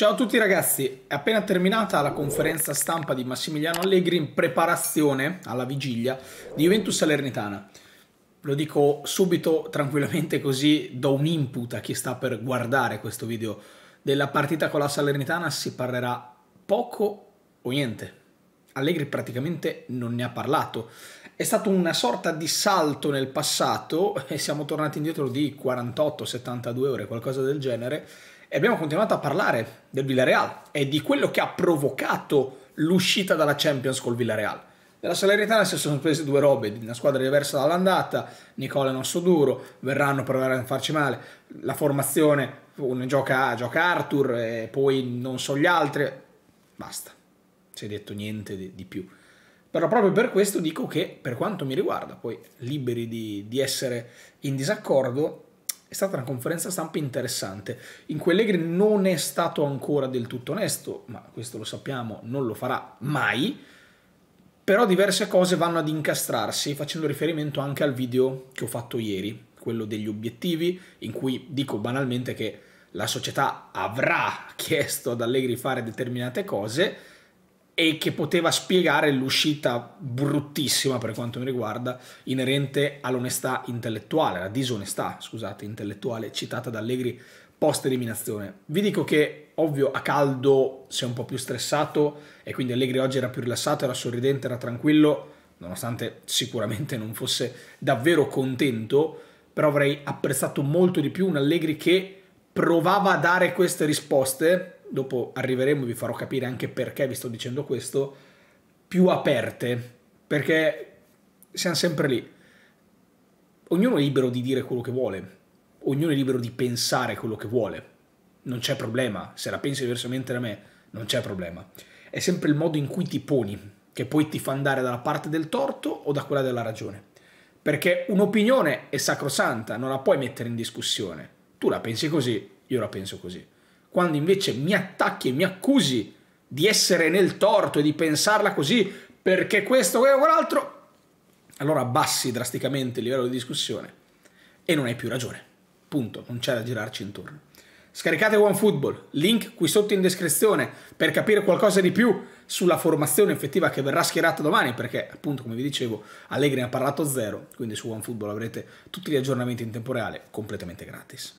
Ciao a tutti ragazzi, è appena terminata la conferenza stampa di Massimiliano Allegri in preparazione alla vigilia di Juventus Salernitana. Lo dico subito tranquillamente così do un input a chi sta per guardare questo video. Della partita con la Salernitana si parlerà poco o niente. Allegri praticamente non ne ha parlato. È stato una sorta di salto nel passato e siamo tornati indietro di 48-72 ore, qualcosa del genere e abbiamo continuato a parlare del Villarreal e di quello che ha provocato l'uscita dalla Champions col Villarreal. Nella Salernitana si sono prese due robe, una squadra diversa dall'andata, Nicola non so duro, verranno per non farci male, la formazione, uno gioca, gioca Arthur e poi non so gli altri, basta, si è detto niente di, di più. Però proprio per questo dico che per quanto mi riguarda, poi liberi di, di essere in disaccordo, è stata una conferenza stampa interessante in cui Allegri non è stato ancora del tutto onesto, ma questo lo sappiamo, non lo farà mai, però diverse cose vanno ad incastrarsi facendo riferimento anche al video che ho fatto ieri, quello degli obiettivi, in cui dico banalmente che la società avrà chiesto ad Allegri fare determinate cose, e che poteva spiegare l'uscita bruttissima per quanto mi riguarda inerente all'onestà intellettuale, alla disonestà, scusate, intellettuale citata da Allegri post eliminazione. Vi dico che ovvio a caldo si è un po' più stressato e quindi Allegri oggi era più rilassato, era sorridente, era tranquillo, nonostante sicuramente non fosse davvero contento, però avrei apprezzato molto di più un Allegri che provava a dare queste risposte dopo arriveremo e vi farò capire anche perché vi sto dicendo questo, più aperte, perché siamo sempre lì. Ognuno è libero di dire quello che vuole, ognuno è libero di pensare quello che vuole, non c'è problema, se la pensi diversamente da me non c'è problema. È sempre il modo in cui ti poni che poi ti fa andare dalla parte del torto o da quella della ragione. Perché un'opinione è sacrosanta, non la puoi mettere in discussione. Tu la pensi così, io la penso così quando invece mi attacchi e mi accusi di essere nel torto e di pensarla così perché questo, quello, quell'altro, allora abbassi drasticamente il livello di discussione e non hai più ragione. Punto, non c'è da girarci intorno. Scaricate OneFootball, link qui sotto in descrizione per capire qualcosa di più sulla formazione effettiva che verrà schierata domani, perché appunto come vi dicevo Allegri ne ha parlato zero, quindi su OneFootball avrete tutti gli aggiornamenti in tempo reale completamente gratis.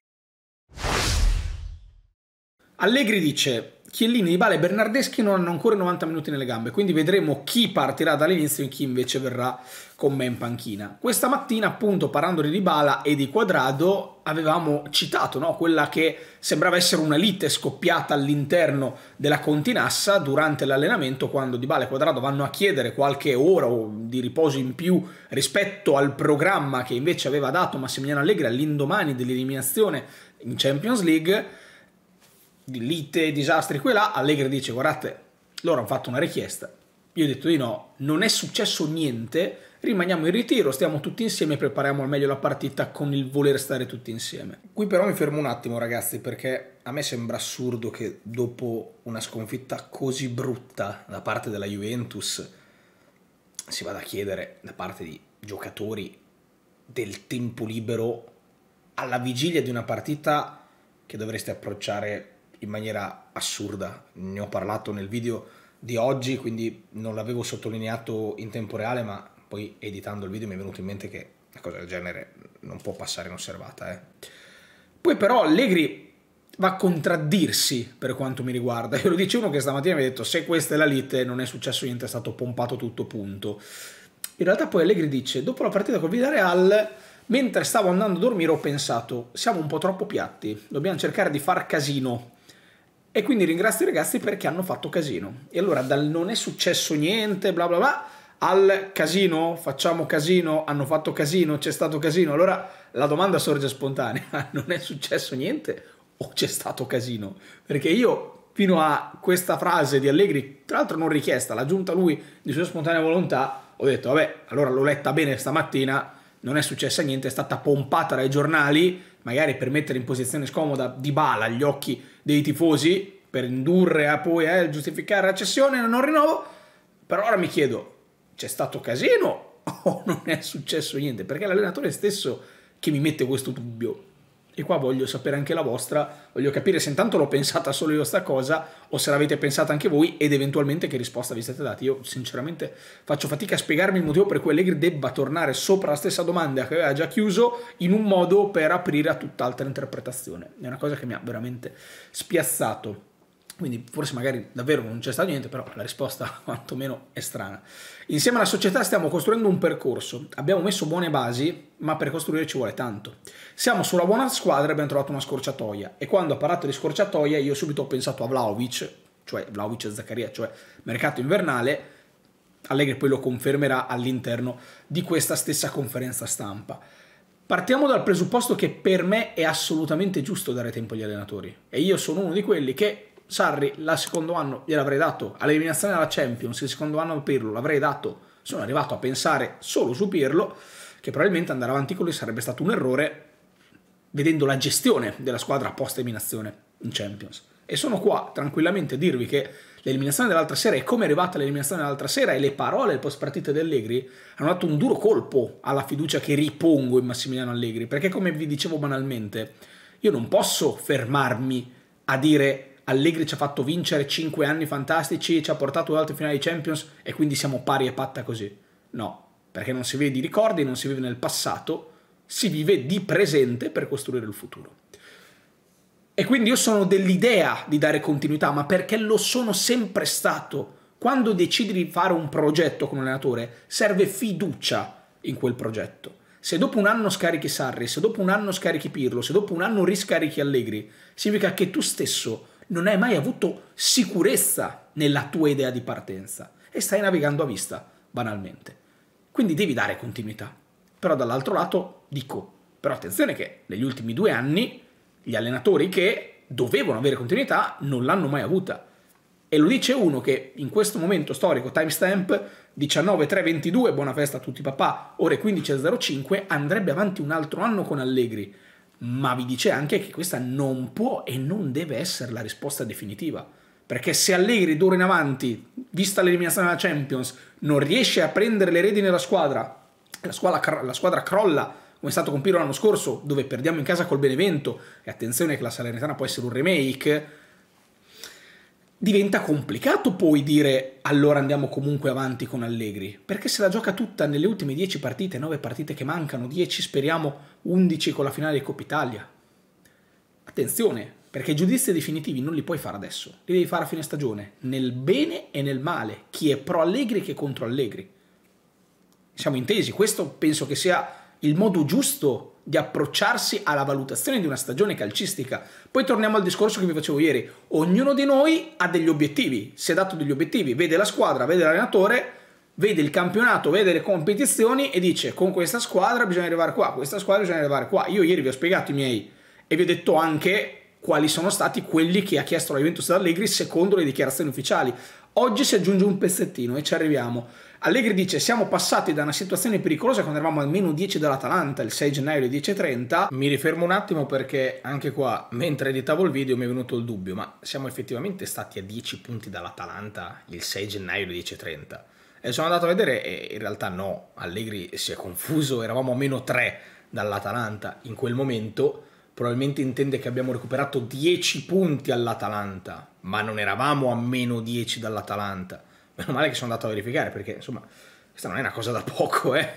Allegri dice Chiellini, Dybala e Bernardeschi non hanno ancora 90 minuti nelle gambe, quindi vedremo chi partirà dall'inizio e chi invece verrà con me in panchina. Questa mattina, appunto, parlando di Dybala e di Quadrado, avevamo citato no? quella che sembrava essere una lite scoppiata all'interno della Continassa durante l'allenamento, quando Dybala e Quadrado vanno a chiedere qualche ora di riposo in più rispetto al programma che invece aveva dato Massimiliano Allegri all'indomani dell'eliminazione in Champions League lite, disastri qui e là, Allegri dice guardate, loro hanno fatto una richiesta, io ho detto di no, non è successo niente, rimaniamo in ritiro, stiamo tutti insieme e prepariamo al meglio la partita con il voler stare tutti insieme. Qui però mi fermo un attimo ragazzi perché a me sembra assurdo che dopo una sconfitta così brutta da parte della Juventus si vada a chiedere da parte di giocatori del tempo libero alla vigilia di una partita che dovreste approcciare in maniera assurda. Ne ho parlato nel video di oggi, quindi non l'avevo sottolineato in tempo reale, ma poi editando il video mi è venuto in mente che una cosa del genere non può passare inosservata. Eh. Poi però Allegri va a contraddirsi per quanto mi riguarda. Io lo dice uno che stamattina mi ha detto se questa è la lite non è successo niente, è stato pompato tutto punto. In realtà poi Allegri dice dopo la partita con Villarreal mentre stavo andando a dormire ho pensato siamo un po' troppo piatti, dobbiamo cercare di far casino e quindi ringrazio i ragazzi perché hanno fatto casino. E allora dal non è successo niente, bla bla bla, al casino, facciamo casino, hanno fatto casino, c'è stato casino. Allora la domanda sorge spontanea, non è successo niente o c'è stato casino? Perché io fino a questa frase di Allegri, tra l'altro non richiesta, l'ha aggiunta lui di sua spontanea volontà, ho detto vabbè, allora l'ho letta bene stamattina, non è successa niente, è stata pompata dai giornali, magari per mettere in posizione scomoda di bala gli occhi dei tifosi per indurre a poi a eh, giustificare la cessione e non rinnovo. Però ora mi chiedo, c'è stato casino o non è successo niente? Perché l'allenatore stesso che mi mette questo dubbio. E qua voglio sapere anche la vostra, voglio capire se intanto l'ho pensata solo io sta cosa o se l'avete pensata anche voi ed eventualmente che risposta vi siete dati. Io sinceramente faccio fatica a spiegarmi il motivo per cui Allegri debba tornare sopra la stessa domanda che aveva già chiuso in un modo per aprire a tutt'altra interpretazione. È una cosa che mi ha veramente spiazzato quindi forse magari davvero non c'è stato niente, però la risposta quantomeno è strana. Insieme alla società stiamo costruendo un percorso, abbiamo messo buone basi, ma per costruire ci vuole tanto. Siamo sulla buona squadra e abbiamo trovato una scorciatoia e quando ha parlato di scorciatoia io subito ho pensato a Vlaovic, cioè Vlaovic e Zaccaria, cioè mercato invernale, Allegri poi lo confermerà all'interno di questa stessa conferenza stampa. Partiamo dal presupposto che per me è assolutamente giusto dare tempo agli allenatori e io sono uno di quelli che Sarri la secondo anno gliel'avrei dato all'eliminazione della Champions, il secondo anno Pirlo l'avrei dato, sono arrivato a pensare solo su Pirlo che probabilmente andare avanti con lui sarebbe stato un errore vedendo la gestione della squadra post eliminazione in Champions. E sono qua tranquillamente a dirvi che l'eliminazione dell'altra sera e come è arrivata l'eliminazione dell'altra sera e le parole post partita di Allegri hanno dato un duro colpo alla fiducia che ripongo in Massimiliano Allegri, perché come vi dicevo banalmente, io non posso fermarmi a dire Allegri ci ha fatto vincere 5 anni fantastici, ci ha portato ad altre finali Champions e quindi siamo pari e patta così. No, perché non si vive di ricordi, non si vive nel passato, si vive di presente per costruire il futuro. E quindi io sono dell'idea di dare continuità, ma perché lo sono sempre stato. Quando decidi di fare un progetto come allenatore, serve fiducia in quel progetto. Se dopo un anno scarichi Sarri, se dopo un anno scarichi Pirlo, se dopo un anno riscarichi Allegri, significa che tu stesso non hai mai avuto sicurezza nella tua idea di partenza e stai navigando a vista, banalmente. Quindi devi dare continuità. Però dall'altro lato dico, però attenzione che negli ultimi due anni gli allenatori che dovevano avere continuità non l'hanno mai avuta. E lo dice uno che in questo momento storico, timestamp 19.3.22, buona festa a tutti papà, ore 15.05, andrebbe avanti un altro anno con Allegri. Ma vi dice anche che questa non può e non deve essere la risposta definitiva. Perché se Allegri d'ora in avanti, vista l'eliminazione della Champions, non riesce a prendere le redini della squadra, la squadra, la squadra crolla, come è stato con Piro l'anno scorso, dove perdiamo in casa col Benevento, e attenzione che la Salernitana può essere un remake, diventa complicato poi dire allora andiamo comunque avanti con Allegri, perché se la gioca tutta nelle ultime 10 partite, 9 partite che mancano, 10 speriamo, 11 con la finale di Coppa Italia. Attenzione, perché i giudizi definitivi non li puoi fare adesso, li devi fare a fine stagione, nel bene e nel male, chi è pro Allegri che contro Allegri. Siamo intesi, questo penso che sia il modo giusto di approcciarsi alla valutazione di una stagione calcistica. Poi torniamo al discorso che vi facevo ieri, ognuno di noi ha degli obiettivi, si è dato degli obiettivi, vede la squadra, vede l'allenatore, vede il campionato, vede le competizioni e dice con questa squadra bisogna arrivare qua, questa squadra bisogna arrivare qua. Io ieri vi ho spiegato i miei e vi ho detto anche quali sono stati quelli che ha chiesto la Juventus ad Allegri secondo le dichiarazioni ufficiali. Oggi si aggiunge un pezzettino e ci arriviamo. Allegri dice siamo passati da una situazione pericolosa quando eravamo almeno 10 dall'Atalanta il 6 gennaio alle 10.30. Mi rifermo un attimo perché anche qua mentre editavo il video mi è venuto il dubbio ma siamo effettivamente stati a 10 punti dall'Atalanta il 6 gennaio alle 10.30? E sono andato a vedere e in realtà no, Allegri si è confuso, eravamo a meno 3 dall'Atalanta in quel momento probabilmente intende che abbiamo recuperato 10 punti all'Atalanta, ma non eravamo a meno 10 dall'Atalanta. Meno male che sono andato a verificare perché insomma questa non è una cosa da poco, eh.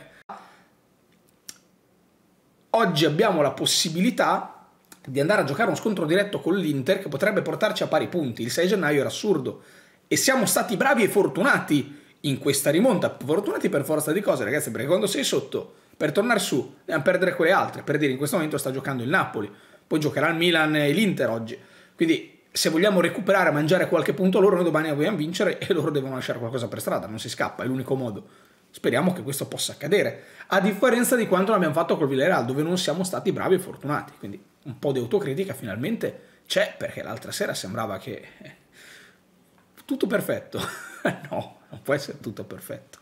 Oggi abbiamo la possibilità di andare a giocare uno scontro diretto con l'Inter che potrebbe portarci a pari punti. Il 6 gennaio era assurdo e siamo stati bravi e fortunati in questa rimonta. Fortunati per forza di cose, ragazzi, perché quando sei sotto per tornare su a perdere quelle altre. Per dire, in questo momento sta giocando il Napoli, poi giocherà il Milan e l'Inter oggi. Quindi se vogliamo recuperare, mangiare qualche punto loro, noi domani vogliamo vincere e loro devono lasciare qualcosa per strada, non si scappa, è l'unico modo. Speriamo che questo possa accadere, a differenza di quanto l'abbiamo fatto col Villarreal, dove non siamo stati bravi e fortunati. Quindi un po' di autocritica finalmente c'è, perché l'altra sera sembrava che... Eh, tutto perfetto. no, non può essere tutto perfetto.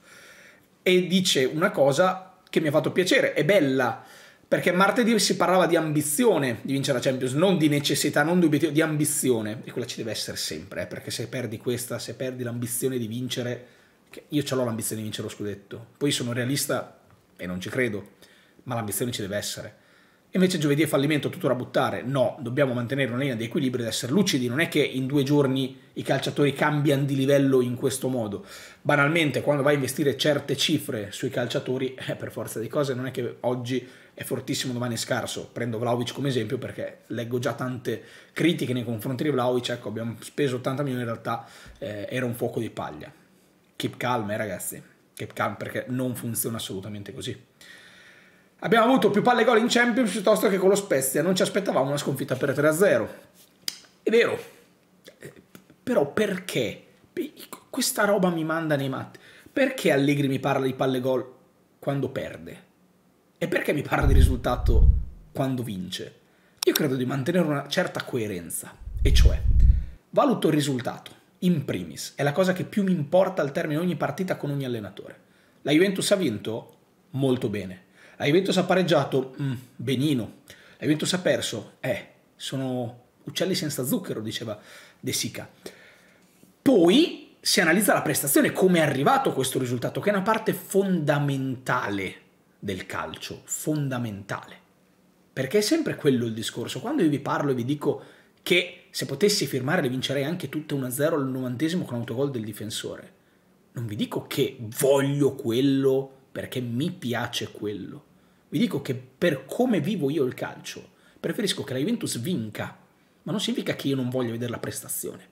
E dice una cosa che mi ha fatto piacere, è bella, perché martedì si parlava di ambizione di vincere la Champions, non di necessità, non di obiettivo, di ambizione, e quella ci deve essere sempre, eh, perché se perdi questa, se perdi l'ambizione di vincere, io ce l'ho l'ambizione di vincere lo scudetto, poi sono realista e non ci credo, ma l'ambizione ci deve essere invece giovedì è fallimento, tutto da buttare. No, dobbiamo mantenere una linea di equilibrio ed essere lucidi. Non è che in due giorni i calciatori cambiano di livello in questo modo. Banalmente, quando vai a investire certe cifre sui calciatori, eh, per forza di cose, non è che oggi è fortissimo, domani è scarso. Prendo Vlaovic come esempio perché leggo già tante critiche nei confronti di Vlaovic. Ecco, abbiamo speso 80 milioni, in realtà eh, era un fuoco di paglia. Keep calm, eh, ragazzi. Keep calm perché non funziona assolutamente così. Abbiamo avuto più palle gol in Champions piuttosto che con lo Spezia, non ci aspettavamo una sconfitta per 3-0. È vero, eh, però perché? Questa roba mi manda nei matti. Perché Allegri mi parla di palle gol quando perde? E perché mi parla di risultato quando vince? Io credo di mantenere una certa coerenza, e cioè valuto il risultato, in primis, è la cosa che più mi importa al termine di ogni partita con ogni allenatore. La Juventus ha vinto? Molto bene. La Juventus ha pareggiato, mm, benino. La Juventus ha perso, eh, sono uccelli senza zucchero, diceva De Sica. Poi si analizza la prestazione, come è arrivato questo risultato, che è una parte fondamentale del calcio, fondamentale. Perché è sempre quello il discorso. Quando io vi parlo e vi dico che se potessi firmare le vincerei anche tutte 1-0 al 90 con autogol del difensore, non vi dico che voglio quello perché mi piace quello. Vi dico che per come vivo io il calcio, preferisco che la Juventus vinca, ma non significa che io non voglia vedere la prestazione.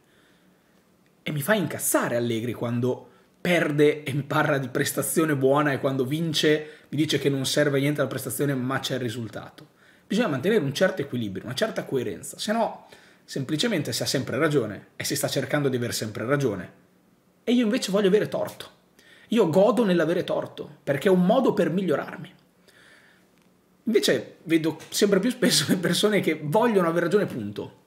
E mi fa incassare Allegri quando perde e mi parla di prestazione buona e quando vince mi dice che non serve niente la prestazione ma c'è il risultato. Bisogna mantenere un certo equilibrio, una certa coerenza, se no semplicemente si ha sempre ragione e si sta cercando di aver sempre ragione. E io invece voglio avere torto. Io godo nell'avere torto, perché è un modo per migliorarmi. Invece vedo sempre più spesso le persone che vogliono aver ragione, punto.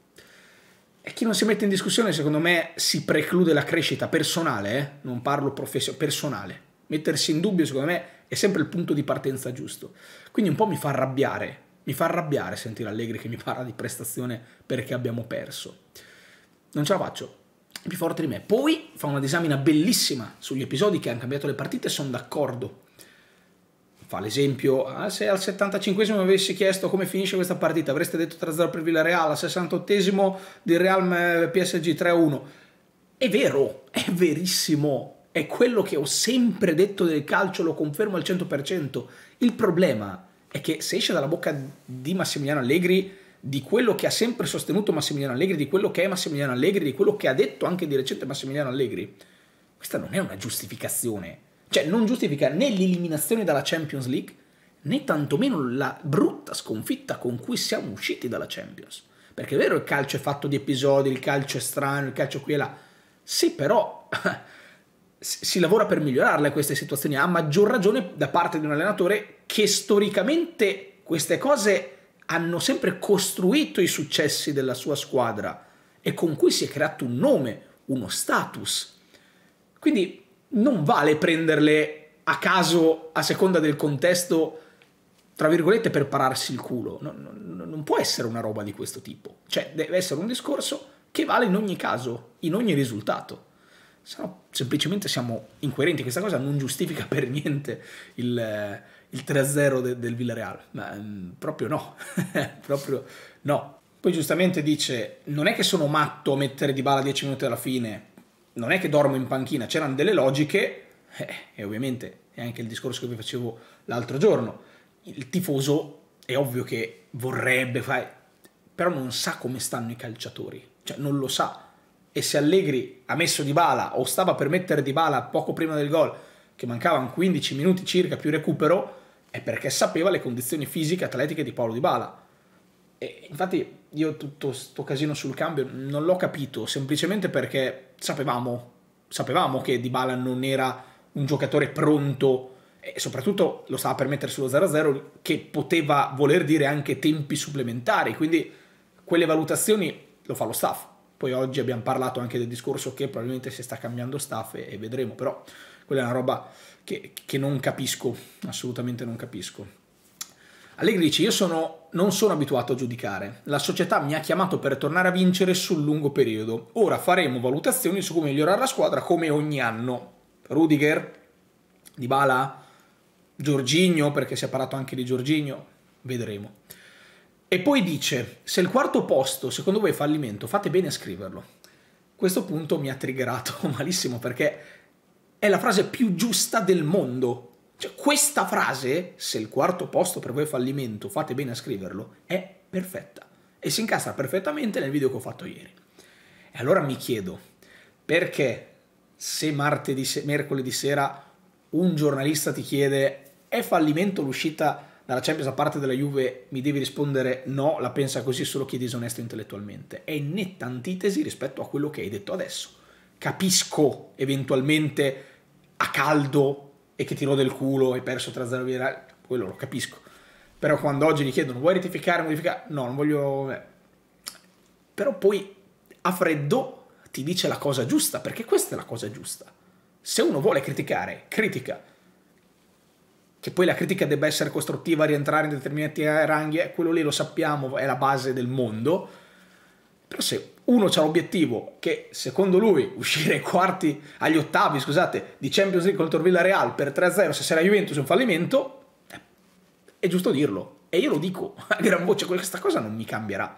E chi non si mette in discussione, secondo me, si preclude la crescita personale, eh? non parlo professionale, personale. Mettersi in dubbio, secondo me, è sempre il punto di partenza giusto. Quindi un po' mi fa arrabbiare, mi fa arrabbiare sentire Allegri che mi parla di prestazione perché abbiamo perso. Non ce la faccio, più forte di me. Poi fa una disamina bellissima sugli episodi che hanno cambiato le partite sono d'accordo. Fa l'esempio, ah, se al 75esimo avessi chiesto come finisce questa partita, avreste detto 3-0 per Villarreal, al 68esimo di Real eh, PSG 3-1. È vero, è verissimo, è quello che ho sempre detto del calcio, lo confermo al 100%. Il problema è che se esce dalla bocca di Massimiliano Allegri di quello che ha sempre sostenuto Massimiliano Allegri, di quello che è Massimiliano Allegri, di quello che ha detto anche di recente Massimiliano Allegri, questa non è una giustificazione. Cioè non giustifica né l'eliminazione dalla Champions League, né tantomeno la brutta sconfitta con cui siamo usciti dalla Champions. Perché è vero il calcio è fatto di episodi, il calcio è strano, il calcio qui e là. Sì, però si lavora per migliorarle queste situazioni, a maggior ragione da parte di un allenatore che storicamente queste cose hanno sempre costruito i successi della sua squadra e con cui si è creato un nome, uno status. Quindi non vale prenderle a caso a seconda del contesto, tra virgolette, per pararsi il culo. Non, non, non può essere una roba di questo tipo. Cioè, deve essere un discorso che vale in ogni caso, in ogni risultato. Sono, semplicemente siamo incoerenti. Questa cosa non giustifica per niente il, il 3-0 de, del Villarreal. Ma mh, mm, proprio no. proprio no. Poi giustamente dice: Non è che sono matto a mettere di bala 10 minuti alla fine, non è che dormo in panchina. C'erano delle logiche, eh, e ovviamente è anche il discorso che vi facevo l'altro giorno. Il tifoso è ovvio che vorrebbe fare, però non sa come stanno i calciatori, cioè non lo sa e se Allegri ha messo Di Bala o stava per mettere Di Bala poco prima del gol, che mancavano 15 minuti circa più recupero, è perché sapeva le condizioni fisiche e atletiche di Paolo Di Bala. E infatti io tutto questo casino sul cambio non l'ho capito, semplicemente perché sapevamo, sapevamo che Di Bala non era un giocatore pronto e soprattutto lo stava per mettere sullo 0-0 che poteva voler dire anche tempi supplementari, quindi quelle valutazioni lo fa lo staff poi oggi abbiamo parlato anche del discorso che probabilmente si sta cambiando staff e, e vedremo, però quella è una roba che, che non capisco, assolutamente non capisco. Allegri dice: Io sono, non sono abituato a giudicare. La società mi ha chiamato per tornare a vincere sul lungo periodo. Ora faremo valutazioni su come migliorare la squadra come ogni anno. Rudiger, Dybala, Giorginio, perché si è parlato anche di Giorginio. Vedremo. E poi dice, se il quarto posto secondo voi è fallimento, fate bene a scriverlo. Questo punto mi ha triggerato malissimo perché è la frase più giusta del mondo. Cioè, questa frase, se il quarto posto per voi è fallimento, fate bene a scriverlo, è perfetta. E si incastra perfettamente nel video che ho fatto ieri. E allora mi chiedo, perché se martedì, mercoledì sera un giornalista ti chiede è fallimento l'uscita dalla Champions a parte della Juve mi devi rispondere no, la pensa così solo chi è disonesto intellettualmente. È in netta antitesi rispetto a quello che hai detto adesso. Capisco eventualmente a caldo e che ti del il culo, hai perso 3-0 via, quello lo capisco. Però quando oggi gli chiedono vuoi rettificare, modificare? No, non voglio... Eh. Però poi a freddo ti dice la cosa giusta, perché questa è la cosa giusta. Se uno vuole criticare, critica che poi la critica debba essere costruttiva, rientrare in determinati ranghi, eh, quello lì lo sappiamo, è la base del mondo. Però se uno ha l'obiettivo che secondo lui uscire ai quarti, agli ottavi, scusate, di Champions League contro Villarreal per 3-0 se sarà Juventus un fallimento, è giusto dirlo. E io lo dico a gran voce, questa cosa non mi cambierà.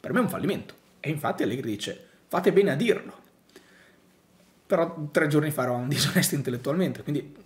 Per me è un fallimento. E infatti Allegri dice, fate bene a dirlo. Però tre giorni fa ero un disonesto intellettualmente, quindi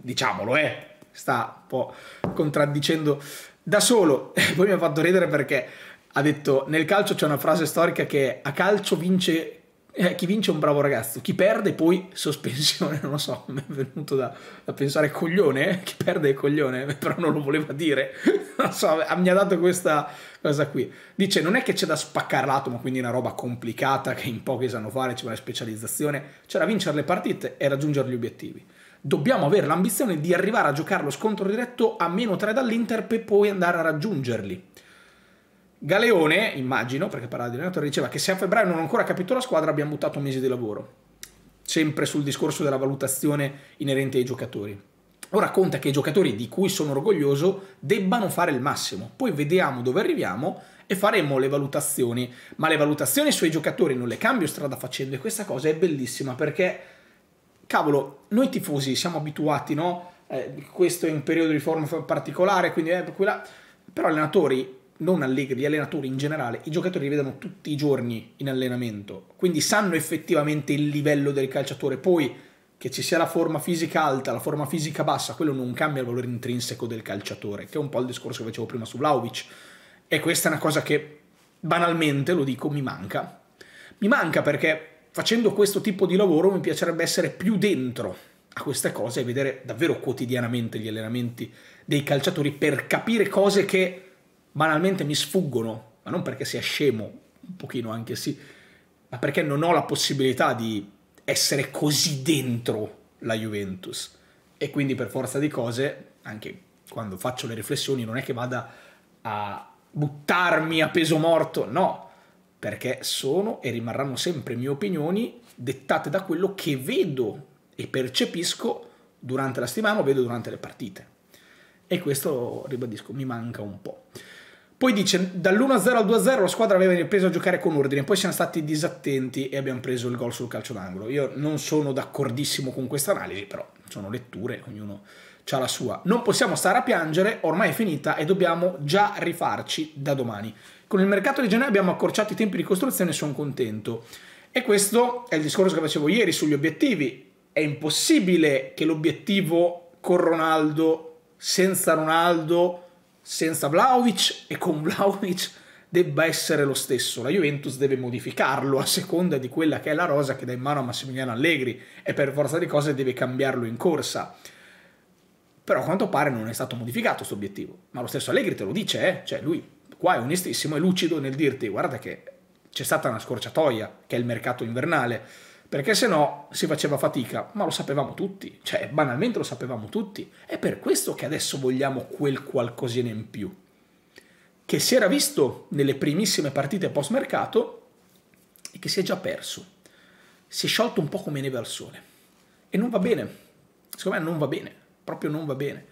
diciamolo, eh, sta un po' contraddicendo da solo. Poi mi ha fatto ridere perché ha detto nel calcio c'è una frase storica che a calcio vince eh, chi vince è un bravo ragazzo, chi perde poi sospensione, non lo so, mi è venuto da, da pensare coglione, eh, chi perde è coglione, però non lo voleva dire, non so, eh, mi ha dato questa cosa qui. Dice, non è che c'è da spaccare l'atomo, quindi è una roba complicata che in pochi sanno fare, ci vuole specializzazione, c'è da vincere le partite e raggiungere gli obiettivi dobbiamo avere l'ambizione di arrivare a giocare lo scontro diretto a meno 3 dall'Inter per poi andare a raggiungerli. Galeone, immagino, perché parlava di allenatore, diceva che se a febbraio non ho ancora capito la squadra abbiamo buttato mesi di lavoro, sempre sul discorso della valutazione inerente ai giocatori. Ora conta che i giocatori di cui sono orgoglioso debbano fare il massimo, poi vediamo dove arriviamo e faremo le valutazioni, ma le valutazioni sui giocatori non le cambio strada facendo e questa cosa è bellissima perché cavolo, noi tifosi siamo abituati, no? Eh, questo è un periodo di forma particolare, quindi eh, quella... però allenatori, non Allegri, gli allenatori in generale, i giocatori li vedono tutti i giorni in allenamento, quindi sanno effettivamente il livello del calciatore, poi che ci sia la forma fisica alta, la forma fisica bassa, quello non cambia il valore intrinseco del calciatore, che è un po' il discorso che facevo prima su Vlaovic, e questa è una cosa che banalmente, lo dico, mi manca. Mi manca perché facendo questo tipo di lavoro mi piacerebbe essere più dentro a queste cose e vedere davvero quotidianamente gli allenamenti dei calciatori per capire cose che banalmente mi sfuggono, ma non perché sia scemo, un pochino anche sì, ma perché non ho la possibilità di essere così dentro la Juventus. E quindi per forza di cose, anche quando faccio le riflessioni, non è che vada a buttarmi a peso morto, no, perché sono e rimarranno sempre mie opinioni dettate da quello che vedo e percepisco durante la settimana o vedo durante le partite. E questo, ribadisco, mi manca un po'. Poi dice, dall'1-0 al 2-0 la squadra aveva ripreso a giocare con ordine, poi siamo stati disattenti e abbiamo preso il gol sul calcio d'angolo. Io non sono d'accordissimo con questa analisi, però sono letture, ognuno ha la sua. Non possiamo stare a piangere, ormai è finita e dobbiamo già rifarci da domani. Con il mercato di gennaio abbiamo accorciato i tempi di costruzione e sono contento. E questo è il discorso che facevo ieri sugli obiettivi. È impossibile che l'obiettivo con Ronaldo, senza Ronaldo, senza Vlaovic e con Vlaovic debba essere lo stesso. La Juventus deve modificarlo a seconda di quella che è la rosa che dà in mano a Massimiliano Allegri e per forza di cose deve cambiarlo in corsa. Però a quanto pare non è stato modificato questo obiettivo. Ma lo stesso Allegri te lo dice, eh? cioè lui qua è onestissimo e lucido nel dirti guarda che c'è stata una scorciatoia, che è il mercato invernale, perché se no si faceva fatica, ma lo sapevamo tutti, cioè banalmente lo sapevamo tutti. È per questo che adesso vogliamo quel qualcosina in più, che si era visto nelle primissime partite post mercato e che si è già perso. Si è sciolto un po' come neve al sole. E non va bene, secondo me non va bene, proprio non va bene.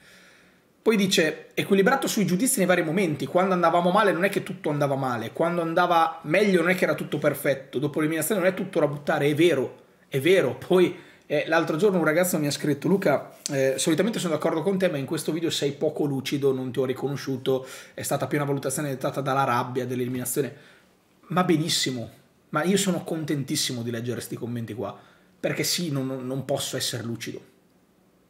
Poi dice, equilibrato sui giudizi nei vari momenti, quando andavamo male non è che tutto andava male, quando andava meglio non è che era tutto perfetto, dopo l'eliminazione non è tutto da buttare, è vero, è vero. Poi eh, l'altro giorno un ragazzo mi ha scritto, Luca, eh, solitamente sono d'accordo con te, ma in questo video sei poco lucido, non ti ho riconosciuto, è stata più una valutazione dettata dalla rabbia dell'eliminazione. Ma benissimo, ma io sono contentissimo di leggere questi commenti qua, perché sì, non, non posso essere lucido,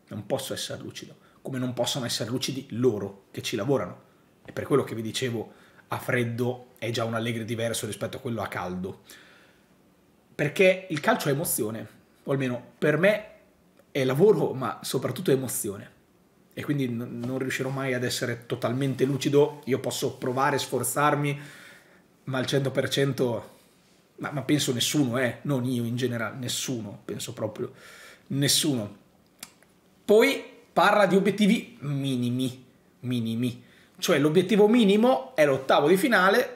non posso essere lucido come non possono essere lucidi loro che ci lavorano. E per quello che vi dicevo, a freddo è già un allegri diverso rispetto a quello a caldo. Perché il calcio è emozione, o almeno per me è lavoro, ma soprattutto è emozione. E quindi non riuscirò mai ad essere totalmente lucido, io posso provare, sforzarmi, ma al 100%, ma, ma penso nessuno, eh, non io in generale, nessuno, penso proprio nessuno. Poi parla di obiettivi minimi, minimi. Cioè l'obiettivo minimo è l'ottavo di finale,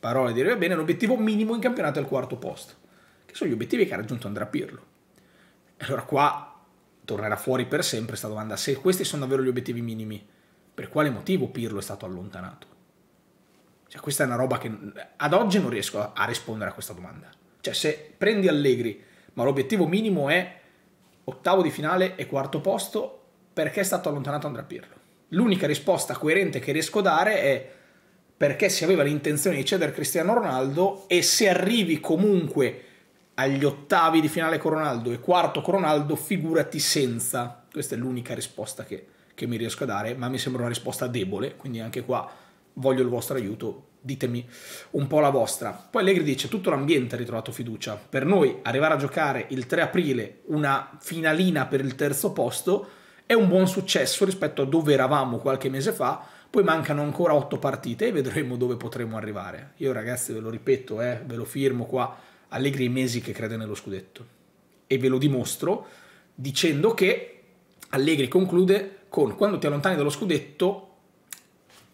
parole direi bene, l'obiettivo minimo in campionato è il quarto posto, che sono gli obiettivi che ha raggiunto Andrea Pirlo. E Allora qua tornerà fuori per sempre questa domanda, se questi sono davvero gli obiettivi minimi, per quale motivo Pirlo è stato allontanato? Cioè, questa è una roba che ad oggi non riesco a rispondere a questa domanda. Cioè, se prendi Allegri, ma l'obiettivo minimo è ottavo di finale e quarto posto, perché è stato allontanato Andrea Pirlo. L'unica risposta coerente che riesco a dare è perché si aveva l'intenzione di cedere Cristiano Ronaldo e se arrivi comunque agli ottavi di finale con Ronaldo e quarto con Ronaldo, figurati senza. Questa è l'unica risposta che, che mi riesco a dare, ma mi sembra una risposta debole, quindi anche qua voglio il vostro aiuto, ditemi un po' la vostra. Poi Allegri dice, tutto l'ambiente ha ritrovato fiducia. Per noi arrivare a giocare il 3 aprile una finalina per il terzo posto è un buon successo rispetto a dove eravamo qualche mese fa, poi mancano ancora otto partite e vedremo dove potremo arrivare. Io ragazzi ve lo ripeto, eh, ve lo firmo qua, Allegri i mesi che crede nello scudetto. E ve lo dimostro dicendo che Allegri conclude con quando ti allontani dallo scudetto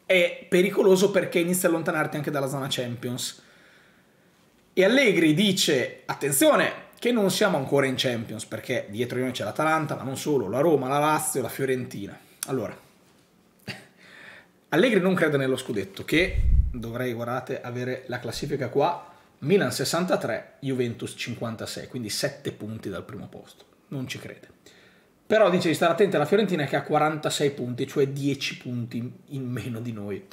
è pericoloso perché inizia a allontanarti anche dalla zona Champions. E Allegri dice, attenzione, che non siamo ancora in Champions, perché dietro di noi c'è l'Atalanta, ma non solo, la Roma, la Lazio, la Fiorentina. Allora, Allegri non crede nello scudetto, che dovrei, guardate, avere la classifica qua, Milan 63, Juventus 56, quindi 7 punti dal primo posto. Non ci crede. Però dice di stare attenti alla Fiorentina che ha 46 punti, cioè 10 punti in meno di noi.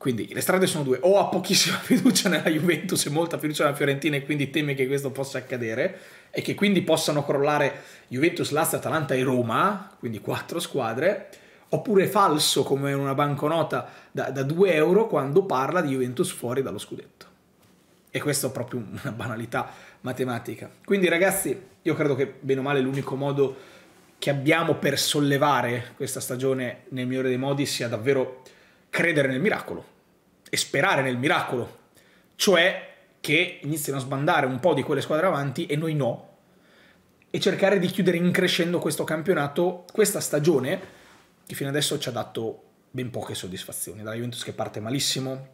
Quindi le strade sono due, o ha pochissima fiducia nella Juventus e molta fiducia nella Fiorentina e quindi teme che questo possa accadere e che quindi possano crollare Juventus, Lazio, Atalanta e Roma, quindi quattro squadre, oppure è falso come una banconota da, da 2 euro quando parla di Juventus fuori dallo scudetto. E questo è proprio una banalità matematica. Quindi ragazzi, io credo che bene o male l'unico modo che abbiamo per sollevare questa stagione nel migliore dei modi sia davvero credere nel miracolo e sperare nel miracolo, cioè che iniziano a sbandare un po' di quelle squadre avanti e noi no, e cercare di chiudere increscendo questo campionato, questa stagione che fino adesso ci ha dato ben poche soddisfazioni, dalla Juventus che parte malissimo,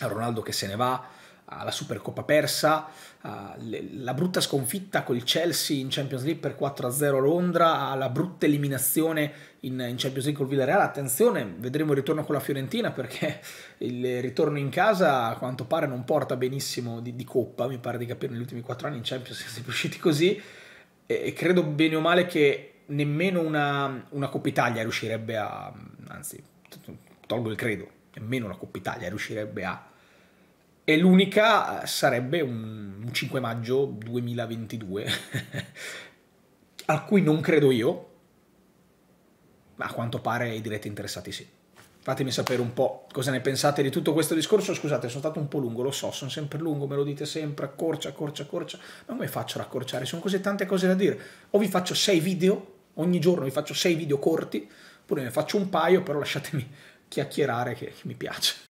a Ronaldo che se ne va, alla Supercoppa persa, alla brutta sconfitta col Chelsea in Champions League per 4-0 a Londra, alla brutta eliminazione in, Champions League col Villarreal. Attenzione, vedremo il ritorno con la Fiorentina perché il ritorno in casa a quanto pare non porta benissimo di, di coppa, mi pare di capire negli ultimi 4 anni in Champions siamo sempre usciti così e credo bene o male che nemmeno una, una Coppa Italia riuscirebbe a, anzi tolgo il credo, nemmeno una Coppa Italia riuscirebbe a e l'unica sarebbe un, 5 maggio 2022, a cui non credo io, ma a quanto pare i diretti interessati sì. Fatemi sapere un po' cosa ne pensate di tutto questo discorso. Scusate, sono stato un po' lungo, lo so, sono sempre lungo, me lo dite sempre, accorcia, accorcia, accorcia. Ma come faccio a raccorciare? Sono così tante cose da dire. O vi faccio 6 video, ogni giorno vi faccio 6 video corti, oppure ne faccio un paio, però lasciatemi chiacchierare che, che mi piace.